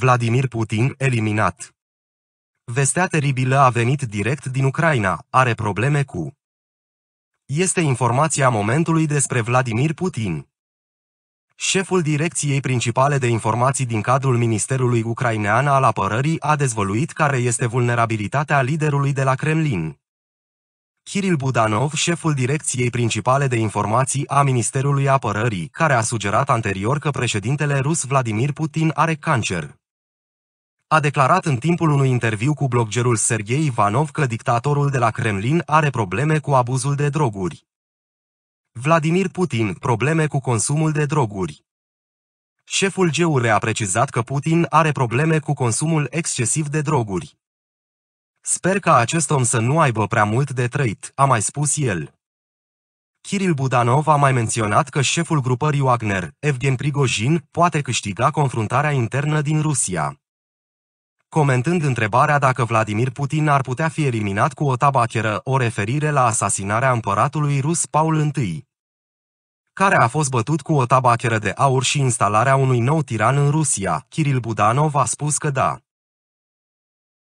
Vladimir Putin eliminat. Vestea teribilă a venit direct din Ucraina, are probleme cu. Este informația momentului despre Vladimir Putin. Șeful Direcției Principale de Informații din cadrul Ministerului Ucrainean al Apărării a dezvăluit care este vulnerabilitatea liderului de la Kremlin. Kiril Budanov, șeful Direcției Principale de Informații a Ministerului Apărării, care a sugerat anterior că președintele rus Vladimir Putin are cancer a declarat în timpul unui interviu cu bloggerul Sergei Ivanov că dictatorul de la Kremlin are probleme cu abuzul de droguri. Vladimir Putin, probleme cu consumul de droguri. Șeful GUR a precizat că Putin are probleme cu consumul excesiv de droguri. Sper ca acest om să nu aibă prea mult de trăit, a mai spus el. Kiril Budanov a mai menționat că șeful grupării Wagner, Evgen Prigojin, poate câștiga confruntarea internă din Rusia comentând întrebarea dacă Vladimir Putin ar putea fi eliminat cu o tabaceră, o referire la asasinarea împăratului rus Paul I, care a fost bătut cu o tabaceră de aur și instalarea unui nou tiran în Rusia. Kiril Budanov a spus că da.